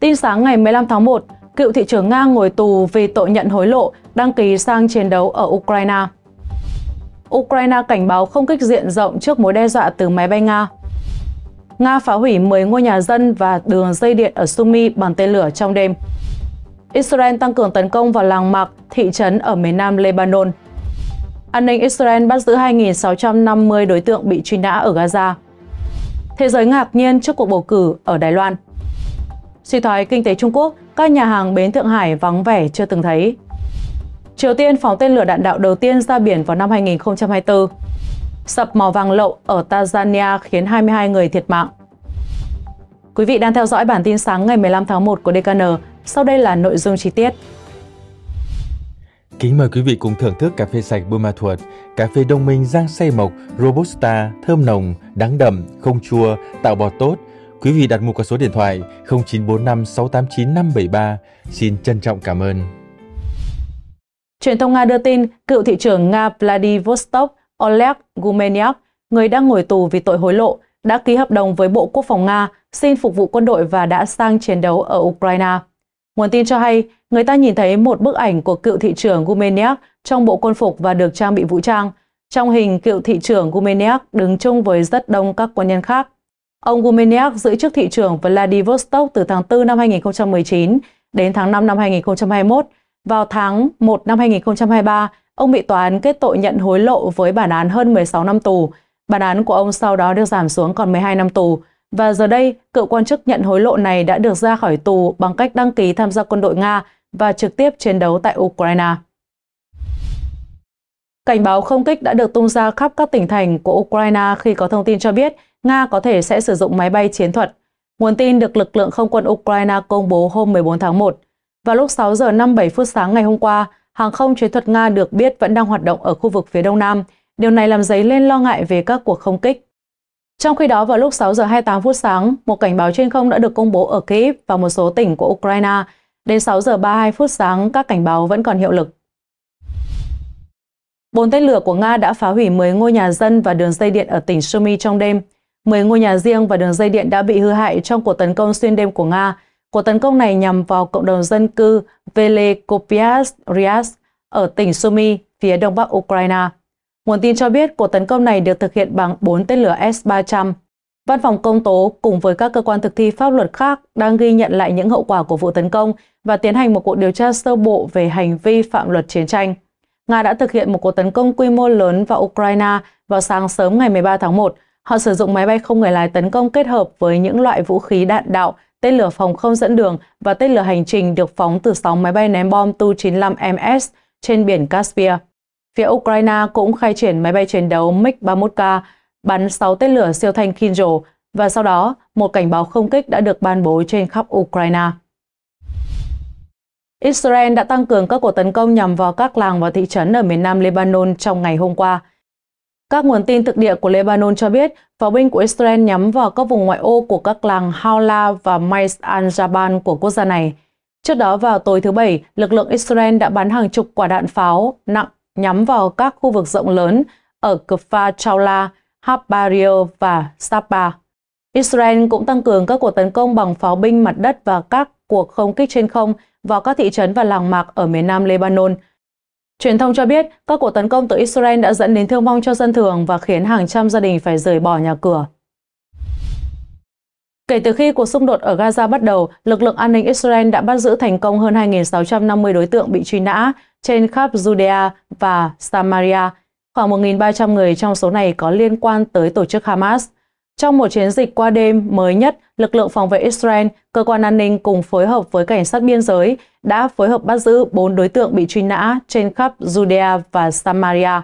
Tin sáng ngày 15 tháng 1, cựu thị trưởng Nga ngồi tù vì tội nhận hối lộ, đăng ký sang chiến đấu ở Ukraine. Ukraine cảnh báo không kích diện rộng trước mối đe dọa từ máy bay Nga. Nga phá hủy 10 ngôi nhà dân và đường dây điện ở Sumy bằng tên lửa trong đêm. Israel tăng cường tấn công vào làng Mạc, thị trấn ở miền nam Lebanon. An ninh Israel bắt giữ 2.650 đối tượng bị truy nã ở Gaza. Thế giới ngạc nhiên trước cuộc bầu cử ở Đài Loan. Suy thoái kinh tế Trung Quốc, các nhà hàng bến Thượng Hải vắng vẻ chưa từng thấy. Triều Tiên phóng tên lửa đạn đạo đầu tiên ra biển vào năm 2024. Sập mỏ vàng lậu ở Tanzania khiến 22 người thiệt mạng. Quý vị đang theo dõi bản tin sáng ngày 15 tháng 1 của DKN. Sau đây là nội dung chi tiết. Kính mời quý vị cùng thưởng thức cà phê sạch Buôn Ma Thuột, cà phê đông minh rang xay mộc, robusta, thơm nồng, đắng đậm, không chua, tạo bọt tốt, Quý vị đặt mua qua số điện thoại 0945 689 573. Xin trân trọng cảm ơn. Truyền thông Nga đưa tin, cựu thị trưởng Nga Vladivostok Oleg Gumenyak, người đang ngồi tù vì tội hối lộ, đã ký hợp đồng với Bộ Quốc phòng Nga xin phục vụ quân đội và đã sang chiến đấu ở Ukraine. Nguồn tin cho hay, người ta nhìn thấy một bức ảnh của cựu thị trưởng Gumenyak trong bộ quân phục và được trang bị vũ trang. Trong hình, cựu thị trưởng Gumenyak đứng chung với rất đông các quân nhân khác. Ông Gumenyuk giữ chức thị trưởng Vladivostok từ tháng 4 năm 2019 đến tháng 5 năm 2021. Vào tháng 1 năm 2023, ông bị tòa án kết tội nhận hối lộ với bản án hơn 16 năm tù. Bản án của ông sau đó được giảm xuống còn 12 năm tù. Và giờ đây, cựu quan chức nhận hối lộ này đã được ra khỏi tù bằng cách đăng ký tham gia quân đội Nga và trực tiếp chiến đấu tại Ukraine. Cảnh báo không kích đã được tung ra khắp các tỉnh thành của Ukraine khi có thông tin cho biết – Nga có thể sẽ sử dụng máy bay chiến thuật. Nguồn tin được lực lượng không quân Ukraine công bố hôm 14 tháng 1. Vào lúc 6 giờ 57 phút sáng ngày hôm qua, hàng không chiến thuật Nga được biết vẫn đang hoạt động ở khu vực phía đông nam. Điều này làm dấy lên lo ngại về các cuộc không kích. Trong khi đó, vào lúc 6 giờ 28 phút sáng, một cảnh báo trên không đã được công bố ở Kyiv và một số tỉnh của Ukraine. Đến 6 giờ 32 phút sáng, các cảnh báo vẫn còn hiệu lực. Bốn tên lửa của Nga đã phá hủy 10 ngôi nhà dân và đường dây điện ở tỉnh Sumy trong đêm. 10 ngôi nhà riêng và đường dây điện đã bị hư hại trong cuộc tấn công xuyên đêm của Nga. Cuộc tấn công này nhằm vào cộng đồng dân cư Velekopias Rias ở tỉnh Sumy, phía đông bắc Ukraine. Nguồn tin cho biết cuộc tấn công này được thực hiện bằng 4 tên lửa S-300. Văn phòng công tố cùng với các cơ quan thực thi pháp luật khác đang ghi nhận lại những hậu quả của vụ tấn công và tiến hành một cuộc điều tra sơ bộ về hành vi phạm luật chiến tranh. Nga đã thực hiện một cuộc tấn công quy mô lớn vào Ukraine vào sáng sớm ngày 13 tháng 1 Họ sử dụng máy bay không người lái tấn công kết hợp với những loại vũ khí đạn đạo, tên lửa phòng không dẫn đường và tên lửa hành trình được phóng từ sóng máy bay ném bom Tu-95MS trên biển Caspia. Phía Ukraine cũng khai triển máy bay chiến đấu MiG-31K bắn 6 tên lửa siêu thanh Kinjal và sau đó một cảnh báo không kích đã được ban bố trên khắp Ukraine. Israel đã tăng cường các cuộc tấn công nhằm vào các làng và thị trấn ở miền nam Lebanon trong ngày hôm qua – các nguồn tin thực địa của Lebanon cho biết, pháo binh của Israel nhắm vào các vùng ngoại ô của các làng Haula và Mais al-Jaban của quốc gia này. Trước đó vào tối thứ Bảy, lực lượng Israel đã bắn hàng chục quả đạn pháo nặng nhắm vào các khu vực rộng lớn ở Kfar Chawla, Habbario và Sapa. Israel cũng tăng cường các cuộc tấn công bằng pháo binh mặt đất và các cuộc không kích trên không vào các thị trấn và làng mạc ở miền nam Lebanon – Truyền thông cho biết, các cuộc tấn công từ Israel đã dẫn đến thương vong cho dân thường và khiến hàng trăm gia đình phải rời bỏ nhà cửa. Kể từ khi cuộc xung đột ở Gaza bắt đầu, lực lượng an ninh Israel đã bắt giữ thành công hơn 2.650 đối tượng bị truy nã trên khắp Judea và Samaria. Khoảng 1.300 người trong số này có liên quan tới tổ chức Hamas. Trong một chiến dịch qua đêm mới nhất, lực lượng phòng vệ Israel, cơ quan an ninh cùng phối hợp với cảnh sát biên giới đã phối hợp bắt giữ 4 đối tượng bị truy nã trên khắp Judea và Samaria.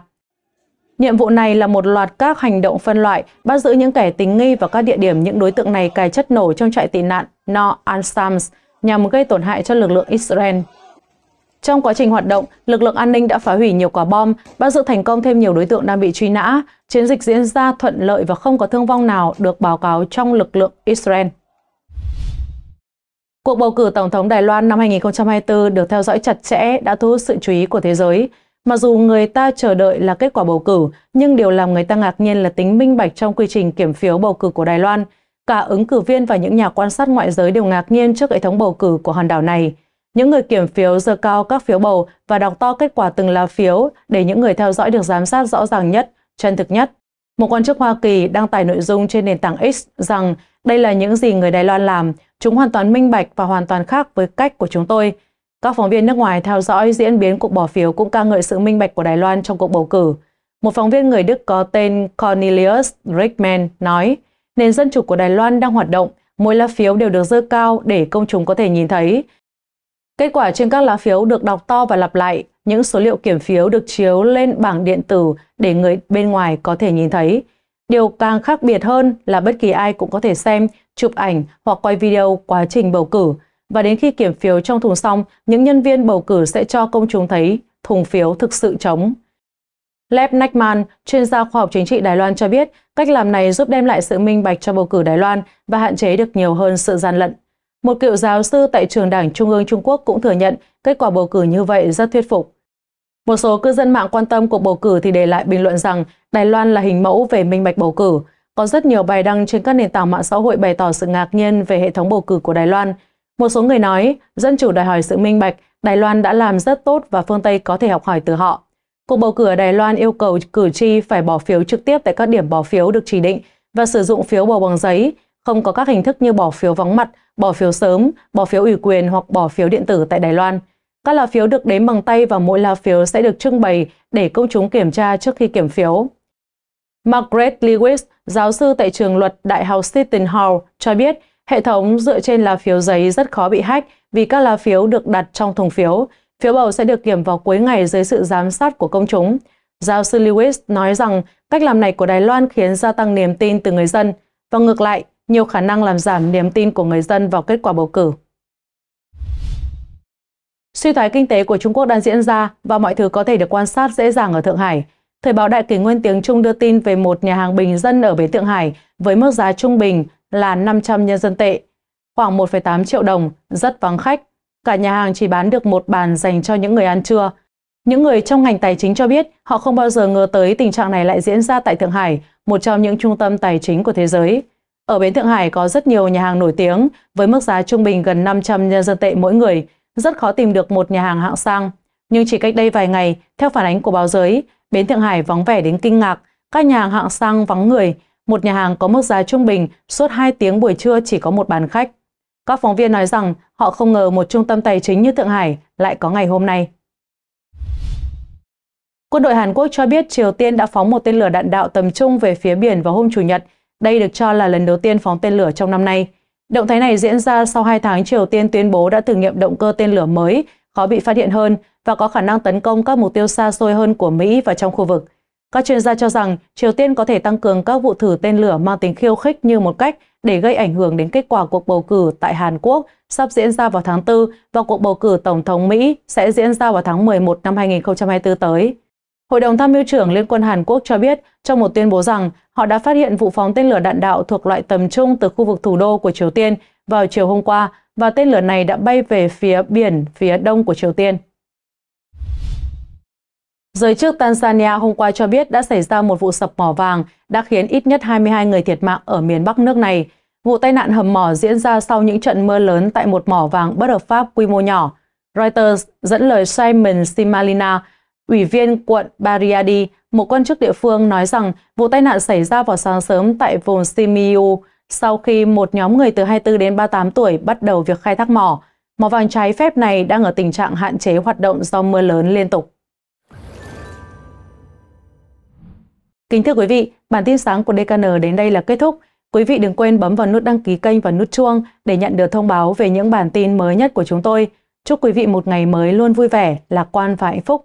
Nhiệm vụ này là một loạt các hành động phân loại, bắt giữ những kẻ tình nghi và các địa điểm những đối tượng này cài chất nổ trong trại tị nạn No Ansams nhằm gây tổn hại cho lực lượng Israel. Trong quá trình hoạt động, lực lượng an ninh đã phá hủy nhiều quả bom, bắt giữ thành công thêm nhiều đối tượng đang bị truy nã. Chiến dịch diễn ra thuận lợi và không có thương vong nào được báo cáo trong lực lượng Israel. Cuộc bầu cử Tổng thống Đài Loan năm 2024 được theo dõi chặt chẽ đã thu hút sự chú ý của thế giới. Mặc dù người ta chờ đợi là kết quả bầu cử, nhưng điều làm người ta ngạc nhiên là tính minh bạch trong quy trình kiểm phiếu bầu cử của Đài Loan. Cả ứng cử viên và những nhà quan sát ngoại giới đều ngạc nhiên trước hệ thống bầu cử của hòn đảo này. Những người kiểm phiếu giơ cao các phiếu bầu và đọc to kết quả từng lá phiếu để những người theo dõi được giám sát rõ ràng nhất, chân thực nhất. Một quan chức Hoa Kỳ đăng tải nội dung trên nền tảng X rằng đây là những gì người Đài Loan làm, chúng hoàn toàn minh bạch và hoàn toàn khác với cách của chúng tôi. Các phóng viên nước ngoài theo dõi diễn biến cuộc bỏ phiếu cũng ca ngợi sự minh bạch của Đài Loan trong cuộc bầu cử. Một phóng viên người Đức có tên Cornelius Rickman nói, nền dân chủ của Đài Loan đang hoạt động, mỗi lá phiếu đều được dơ cao để công chúng có thể nhìn thấy, Kết quả trên các lá phiếu được đọc to và lặp lại, những số liệu kiểm phiếu được chiếu lên bảng điện tử để người bên ngoài có thể nhìn thấy. Điều càng khác biệt hơn là bất kỳ ai cũng có thể xem, chụp ảnh hoặc quay video quá trình bầu cử. Và đến khi kiểm phiếu trong thùng xong, những nhân viên bầu cử sẽ cho công chúng thấy thùng phiếu thực sự trống. Lev Nachman, chuyên gia khoa học chính trị Đài Loan cho biết, cách làm này giúp đem lại sự minh bạch cho bầu cử Đài Loan và hạn chế được nhiều hơn sự gian lận. Một cựu giáo sư tại trường Đảng Trung ương Trung Quốc cũng thừa nhận kết quả bầu cử như vậy rất thuyết phục. Một số cư dân mạng quan tâm cuộc bầu cử thì để lại bình luận rằng Đài Loan là hình mẫu về minh bạch bầu cử. Có rất nhiều bài đăng trên các nền tảng mạng xã hội bày tỏ sự ngạc nhiên về hệ thống bầu cử của Đài Loan. Một số người nói, dân chủ đòi hỏi sự minh bạch, Đài Loan đã làm rất tốt và phương Tây có thể học hỏi từ họ. Cuộc bầu cử ở Đài Loan yêu cầu cử tri phải bỏ phiếu trực tiếp tại các điểm bỏ phiếu được chỉ định và sử dụng phiếu bầu bằng giấy, không có các hình thức như bỏ phiếu vắng mặt, bỏ phiếu sớm, bỏ phiếu ủy quyền hoặc bỏ phiếu điện tử tại Đài Loan. Các lá phiếu được đếm bằng tay và mỗi lá phiếu sẽ được trưng bày để công chúng kiểm tra trước khi kiểm phiếu. Margaret Lewis, giáo sư tại trường luật Đại học Seton Hall, cho biết hệ thống dựa trên lá phiếu giấy rất khó bị hack vì các lá phiếu được đặt trong thùng phiếu. Phiếu bầu sẽ được kiểm vào cuối ngày dưới sự giám sát của công chúng. Giáo sư Lewis nói rằng cách làm này của Đài Loan khiến gia tăng niềm tin từ người dân. Và ngược lại, nhiều khả năng làm giảm niềm tin của người dân vào kết quả bầu cử. Suy thoái kinh tế của Trung Quốc đang diễn ra và mọi thứ có thể được quan sát dễ dàng ở Thượng Hải. Thời báo Đại kỷ nguyên tiếng Trung đưa tin về một nhà hàng bình dân ở bến Thượng Hải với mức giá trung bình là 500 nhân dân tệ, khoảng 1,8 triệu đồng, rất vắng khách. Cả nhà hàng chỉ bán được một bàn dành cho những người ăn trưa. Những người trong ngành tài chính cho biết họ không bao giờ ngờ tới tình trạng này lại diễn ra tại Thượng Hải, một trong những trung tâm tài chính của thế giới. Ở bến Thượng Hải có rất nhiều nhà hàng nổi tiếng với mức giá trung bình gần 500 nhân dân tệ mỗi người, rất khó tìm được một nhà hàng hạng sang. Nhưng chỉ cách đây vài ngày, theo phản ánh của báo giới, bến Thượng Hải vắng vẻ đến kinh ngạc, các nhà hàng hạng sang vắng người, một nhà hàng có mức giá trung bình suốt 2 tiếng buổi trưa chỉ có một bàn khách. Các phóng viên nói rằng họ không ngờ một trung tâm tài chính như Thượng Hải lại có ngày hôm nay. Quân đội Hàn Quốc cho biết Triều Tiên đã phóng một tên lửa đạn đạo tầm trung về phía biển vào hôm Chủ nhật đây được cho là lần đầu tiên phóng tên lửa trong năm nay. Động thái này diễn ra sau 2 tháng Triều Tiên tuyên bố đã thử nghiệm động cơ tên lửa mới, khó bị phát hiện hơn và có khả năng tấn công các mục tiêu xa xôi hơn của Mỹ và trong khu vực. Các chuyên gia cho rằng Triều Tiên có thể tăng cường các vụ thử tên lửa mang tính khiêu khích như một cách để gây ảnh hưởng đến kết quả cuộc bầu cử tại Hàn Quốc sắp diễn ra vào tháng 4 và cuộc bầu cử Tổng thống Mỹ sẽ diễn ra vào tháng 11 năm 2024 tới. Hội đồng tham mưu trưởng Liên quân Hàn Quốc cho biết trong một tuyên bố rằng họ đã phát hiện vụ phóng tên lửa đạn đạo thuộc loại tầm trung từ khu vực thủ đô của Triều Tiên vào chiều hôm qua và tên lửa này đã bay về phía biển phía đông của Triều Tiên. Giới chức Tanzania hôm qua cho biết đã xảy ra một vụ sập mỏ vàng đã khiến ít nhất 22 người thiệt mạng ở miền Bắc nước này. Vụ tai nạn hầm mỏ diễn ra sau những trận mưa lớn tại một mỏ vàng bất hợp pháp quy mô nhỏ. Reuters dẫn lời Simon Simalina, Ủy viên quận Bariadi, một quan chức địa phương nói rằng vụ tai nạn xảy ra vào sáng sớm tại vùng Simiu sau khi một nhóm người từ 24 đến 38 tuổi bắt đầu việc khai thác mỏ. Mỏ vàng trái phép này đang ở tình trạng hạn chế hoạt động do mưa lớn liên tục. Kính thưa quý vị, bản tin sáng của DKN đến đây là kết thúc. Quý vị đừng quên bấm vào nút đăng ký kênh và nút chuông để nhận được thông báo về những bản tin mới nhất của chúng tôi. Chúc quý vị một ngày mới luôn vui vẻ, lạc quan và hạnh phúc.